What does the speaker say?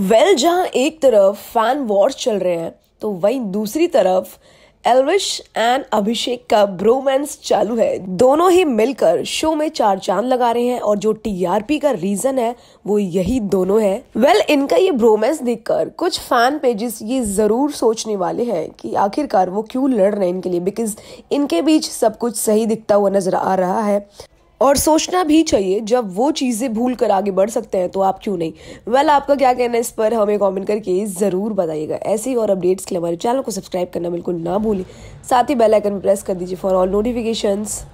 well well, जहां एक तरफ फैन वॉर चल रहे हैं तो वहीं दूसरी तरफ एलविश एंड अभिषेक का ब्रोमेंस चालू है दोनों ही मिलकर शो में चार चांद लगा रहे हैं और जो टीआरपी का रीजन है वो यही दोनों है वेल well, इनका ये ब्रोमेंस देखकर कुछ फैन पेजेस ये जरूर सोचने वाले हैं कि आखिरकार वो क्यों लड़ रहे हैं इनके लिए बिकॉज इनके बीच सब कुछ सही दिखता हुआ नजर आ रहा है और सोचना भी चाहिए जब वो चीज़ें भूल कर आगे बढ़ सकते हैं तो आप क्यों नहीं वेल well, आपका क्या कहना है इस पर हमें कमेंट करके ज़रूर बताइएगा ऐसे ही और अपडेट्स के लिए हमारे चैनल को सब्सक्राइब करना बिल्कुल ना भूलें साथ ही बेल आइकन प्रेस कर दीजिए फॉर ऑल नोटिफिकेशंस